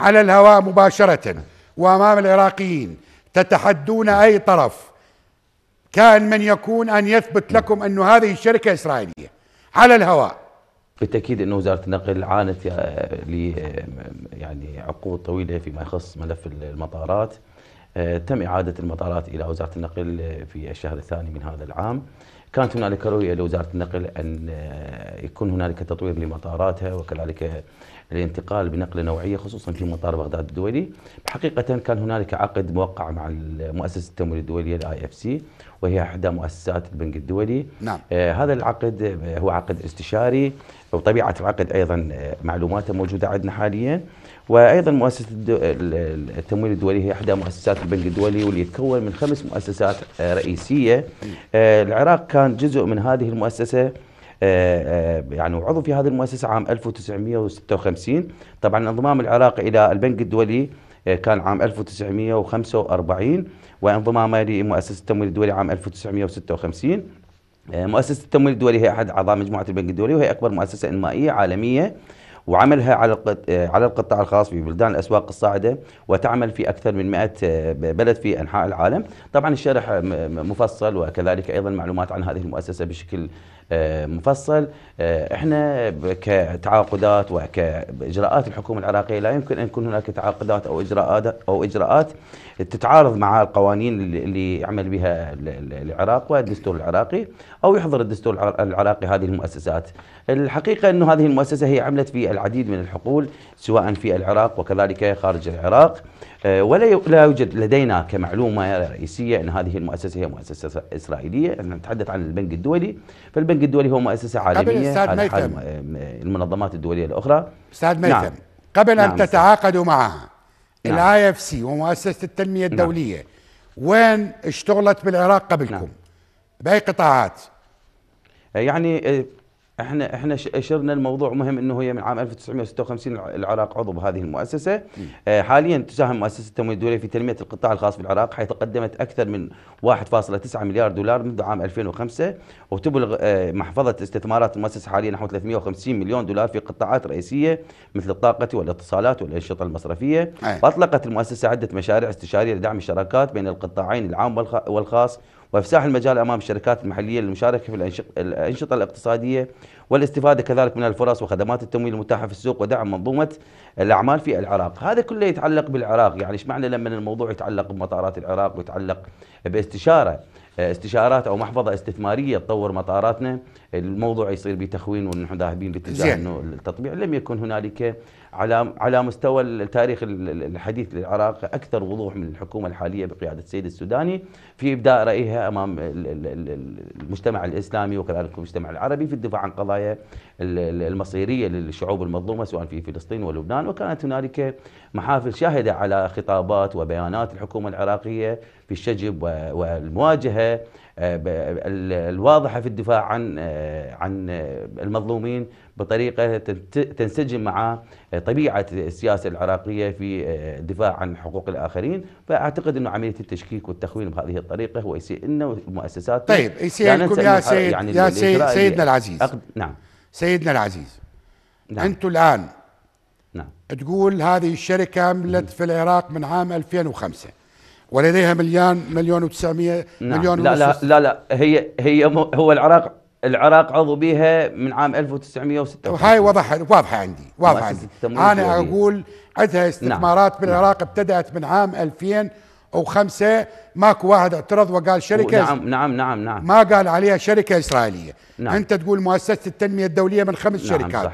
على الهواء مباشرة وأمام العراقيين تتحدون أي طرف كان من يكون أن يثبت لكم أن هذه الشركة إسرائيلية على الهواء بالتاكيد أن وزاره النقل عانت آه، آه، يعني عقود طويله فيما يخص ملف المطارات آه، تم إعادة المطارات إلى وزارة النقل آه، في الشهر الثاني من هذا العام كانت هنالك رؤية لوزارة النقل أن آه، يكون هنالك تطوير لمطاراتها وكذلك الانتقال بنقلة نوعية خصوصا في مطار بغداد الدولي حقيقة كان هنالك عقد موقع مع مؤسسة التمويل الدولية الاي اف سي وهي إحدى مؤسسات البنك الدولي نعم. آه هذا العقد هو عقد استشاري وطبيعة العقد أيضا معلوماته موجودة عندنا حاليا وايضا مؤسسه التمويل الدولي هي احدى مؤسسات البنك الدولي واللي يتكون من خمس مؤسسات آه، رئيسيه آه، العراق كان جزء من هذه المؤسسه آه، يعني وعضو في هذه المؤسسه عام 1956 طبعا انضمام العراق الى البنك الدولي كان عام 1945 وانضمامه لمؤسسه التمويل الدولي عام 1956 مؤسسه التمويل الدولي هي احد اعضاء مجموعه البنك الدولي وهي اكبر مؤسسه انمائيه عالميه وعملها على آه، على القطاع الخاص في بلدان الاسواق الصاعده وتعمل في اكثر من 100 آه، بلد في انحاء العالم طبعا الشرح آه، مفصل وكذلك ايضا معلومات عن هذه المؤسسه بشكل مفصل احنا كتعاقدات وكاجراءات الحكومه العراقيه لا يمكن ان يكون هناك تعاقدات او اجراءات او اجراءات تتعارض مع القوانين اللي يعمل بها العراق والدستور العراقي او يحضر الدستور العراقي هذه المؤسسات الحقيقه انه هذه المؤسسه هي عملت في العديد من الحقول سواء في العراق وكذلك خارج العراق آه، ولا لا يوجد لدينا كمعلومة رئيسية أن هذه المؤسسة هي مؤسسة إسرائيلية نتحدث عن البنك الدولي فالبنك الدولي هو مؤسسة عالمية قبل حال آه، المنظمات الدولية الأخرى أستاذ ميتم نعم. قبل نعم أن تتعاقدوا معها نعم. الاي اف سي ومؤسسة التنمية نعم. الدولية نعم. وين اشتغلت بالعراق قبلكم؟ نعم. بأي قطاعات؟ آه، يعني احنا احنا اشرنا الموضوع مهم انه هي من عام 1956 العراق عضو بهذه المؤسسه آه حاليا تساهم مؤسسه التمويل الدولي في تنميه القطاع الخاص بالعراق حيث قدمت اكثر من 1.9 مليار دولار منذ عام 2005 وتبلغ آه محفظه استثمارات المؤسسه حاليا نحو 350 مليون دولار في قطاعات رئيسيه مثل الطاقه والاتصالات والانشطه المصرفيه واطلقت المؤسسه عده مشاريع استشاريه لدعم الشراكات بين القطاعين العام والخاص وإفساح المجال أمام الشركات المحلية للمشاركة في الأنشطة الاقتصادية والاستفادة كذلك من الفرص وخدمات التمويل المتاحة في السوق ودعم منظومة الأعمال في العراق هذا كله يتعلق بالعراق يعني إيش معنى لما الموضوع يتعلق بمطارات العراق ويتعلق باستشارة استشارات او محفظه استثماريه تطور مطاراتنا الموضوع يصير بتخوين ونحن ذاهبين باتجاه انه التطبيع لم يكن هنالك على على مستوى التاريخ الحديث للعراق اكثر وضوح من الحكومه الحاليه بقياده السيد السوداني في ابداء رايها امام المجتمع الاسلامي وكذلك المجتمع العربي في الدفاع عن قضايا المصيريه للشعوب المظلومه سواء في فلسطين ولبنان وكانت هنالك محافل شاهده على خطابات وبيانات الحكومه العراقيه في الشجب والمواجهه آه، الواضحه في الدفاع عن آه، عن آه، المظلومين بطريقه تنسجم مع طبيعه السياسه العراقيه في الدفاع عن حقوق الاخرين، فاعتقد انه عمليه التشكيك والتخوين بهذه الطريقه هو يسيء يسيئنا والمؤسسات طيب يسيئكم يعني يا سيد يعني يا سيد سيدنا العزيز أقد... نعم سيدنا العزيز نعم انتم الان نعم تقول هذه الشركه عملت في العراق من عام 2005 ولديها مليان مليون و900 نعم مليون لا, لا لا لا هي هي هو العراق العراق عضو بها من عام 1906 هاي واضحه واضحه عندي واضحه عندي انا اقول عندها نعم. استثمارات نعم. بالعراق ابتدات من عام 2005 ماكو واحد اعترض وقال شركه نعم نعم نعم نعم ما قال عليها شركه اسرائيليه نعم. انت تقول مؤسسه التنميه الدوليه من خمس نعم شركات صح.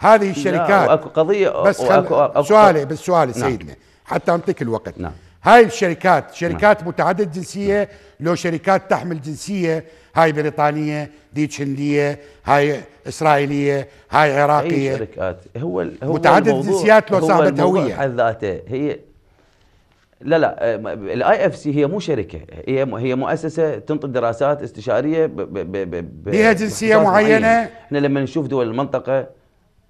هذه الشركات اكو قضيه بس خل... أكو أكو سؤالي بس سؤالي نعم. سيدنا حتى اعطيك الوقت نعم هاي الشركات شركات نعم. متعددة الجنسية نعم. لو شركات تحمل جنسية هاي بريطانية دي هندية هاي إسرائيلية هاي عراقية أي شركات هو ال... هو متعدد الجنسيات لو صاحبة هوية حد ذاته هي لا لا الاي اف سي هي مو شركه هي هي مؤسسه تنطي دراسات استشاريه ب... ب... ب... ب... بها جنسيه معينه احنا لما نشوف دول المنطقه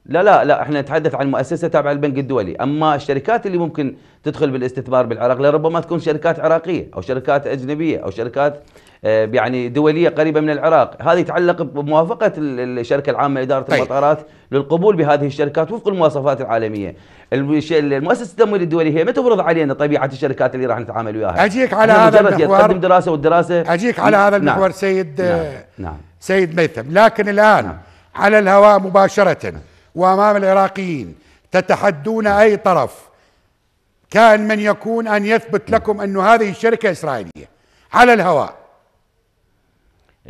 لا لا لا احنا نتحدث عن مؤسسه تابعه للبنك الدولي، اما الشركات اللي ممكن تدخل بالاستثمار بالعراق لربما تكون شركات عراقيه او شركات اجنبيه او شركات آه، يعني دوليه قريبه من العراق، هذه يتعلق بموافقه الشركه العامه لاداره طيب. المطارات للقبول بهذه الشركات وفق المواصفات العالميه. المؤسسه التمويل الدولي هي ما تفرض علينا طبيعه الشركات اللي راح نتعامل وياها. اجيك على هذا المحور تقدم دراسه والدراسه اجيك على هذا نعم. المحور نعم. سيد نعم. آه، نعم. سيد ميثم، لكن الان نعم. على الهواء مباشره نعم. وامام العراقيين تتحدون اي طرف كان من يكون ان يثبت لكم انه هذه الشركه اسرائيليه على الهواء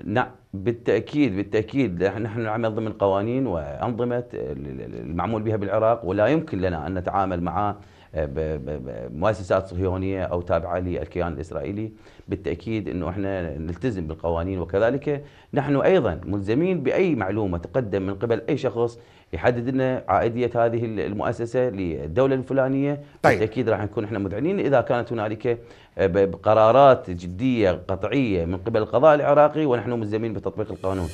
نعم بالتاكيد بالتاكيد نحن نعمل ضمن قوانين وانظمه المعمول بها بالعراق ولا يمكن لنا ان نتعامل مع آه، مؤسسات صهيونيه او تابعه للكيان الاسرائيلي بالتاكيد انه احنا نلتزم بالقوانين وكذلك نحن ايضا ملزمين باي معلومه تقدم من قبل اي شخص يحدد لنا عائديه هذه المؤسسه للدوله الفلانيه طيب. بالتاكيد راح نكون احنا مذعنين اذا كانت هنالك آه، قرارات جديه قطعيه من قبل القضاء العراقي ونحن ملزمين بتطبيق القانون